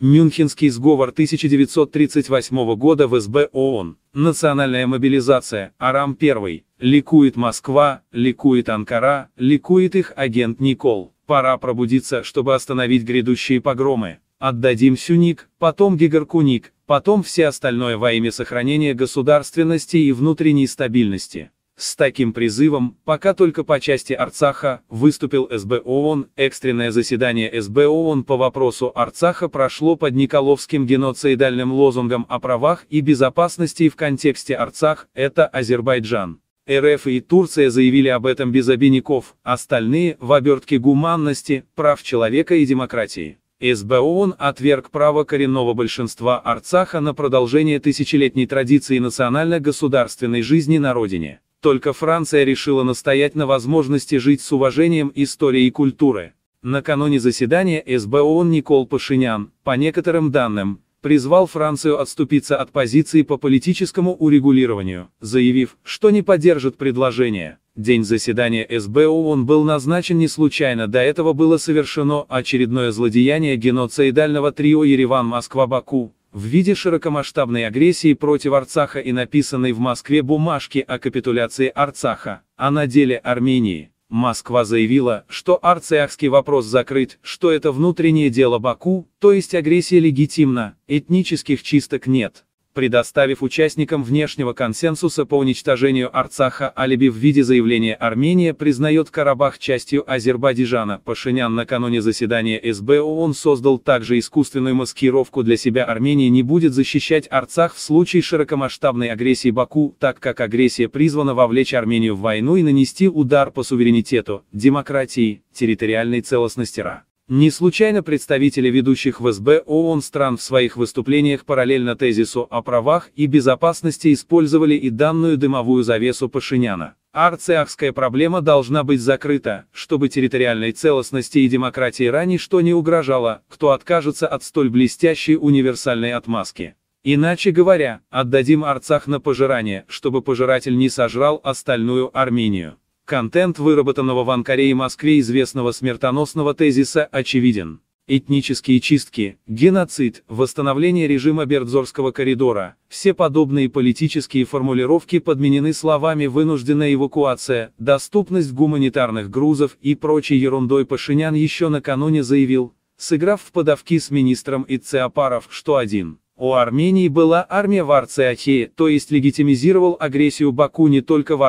Мюнхенский сговор 1938 года в СБ ООН, национальная мобилизация, Арам-1, ликует Москва, ликует Анкара, ликует их агент Никол. Пора пробудиться, чтобы остановить грядущие погромы. Отдадим Сюник, потом Гигаркуник, потом все остальное во имя сохранения государственности и внутренней стабильности. С таким призывом, пока только по части Арцаха, выступил СБ ООН, экстренное заседание СБ ООН по вопросу Арцаха прошло под Николовским геноцидальным лозунгом о правах и безопасности в контексте Арцах, это Азербайджан. РФ и Турция заявили об этом без обиняков, остальные – в обертке гуманности, прав человека и демократии. СБОН отверг право коренного большинства Арцаха на продолжение тысячелетней традиции национально-государственной жизни на родине. Только Франция решила настоять на возможности жить с уважением истории и культуры. Накануне заседания СБОН Никол Пашинян, по некоторым данным, призвал Францию отступиться от позиции по политическому урегулированию, заявив, что не поддержит предложение. День заседания СБУ он был назначен не случайно, до этого было совершено очередное злодеяние геноцидального трио Ереван-Москва-Баку, в виде широкомасштабной агрессии против Арцаха и написанной в Москве бумажки о капитуляции Арцаха, а на деле Армении. Москва заявила, что арцахский вопрос закрыт, что это внутреннее дело Баку, то есть агрессия легитимна, этнических чисток нет предоставив участникам внешнего консенсуса по уничтожению Арцаха алиби в виде заявления Армения признает Карабах частью Азербайджана. Пашинян накануне заседания СБ ООН создал также искусственную маскировку для себя Армения не будет защищать Арцах в случае широкомасштабной агрессии Баку, так как агрессия призвана вовлечь Армению в войну и нанести удар по суверенитету, демократии, территориальной целостности РА. Не случайно представители ведущих в СБ ООН стран в своих выступлениях параллельно тезису о правах и безопасности использовали и данную дымовую завесу Пашиняна. Арцеахская проблема должна быть закрыта, чтобы территориальной целостности и демократии ранее что не угрожало, кто откажется от столь блестящей универсальной отмазки. Иначе говоря, отдадим Арцах на пожирание, чтобы пожиратель не сожрал остальную Армению. Контент выработанного в Анкаре и Москве известного смертоносного тезиса очевиден. Этнические чистки, геноцид, восстановление режима Бердзорского коридора, все подобные политические формулировки подменены словами вынужденная эвакуация, доступность гуманитарных грузов и прочей ерундой Пашинян еще накануне заявил, сыграв в подавки с министром Ицеапаров, что один. У Армении была армия в то есть легитимизировал агрессию Баку не только в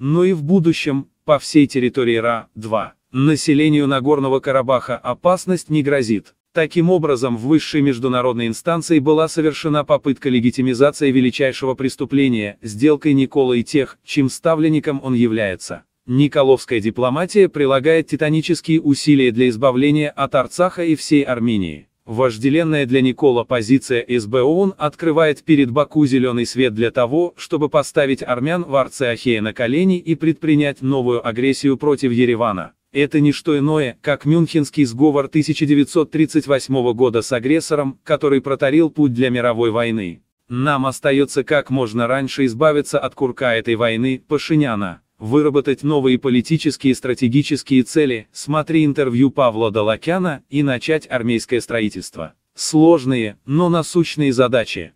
но ну и в будущем, по всей территории РА-2. Населению Нагорного Карабаха опасность не грозит. Таким образом, в высшей международной инстанции была совершена попытка легитимизации величайшего преступления, сделкой Никола и тех, чем ставленником он является. Николовская дипломатия прилагает титанические усилия для избавления от Арцаха и всей Армении. Вожделенная для Никола позиция СБ открывает перед Баку зеленый свет для того, чтобы поставить армян в Арцеахее на колени и предпринять новую агрессию против Еревана. Это не что иное, как Мюнхенский сговор 1938 года с агрессором, который протарил путь для мировой войны. Нам остается как можно раньше избавиться от курка этой войны, Пашиняна выработать новые политические и стратегические цели, смотри интервью Павла Долокяна, и начать армейское строительство. Сложные, но насущные задачи.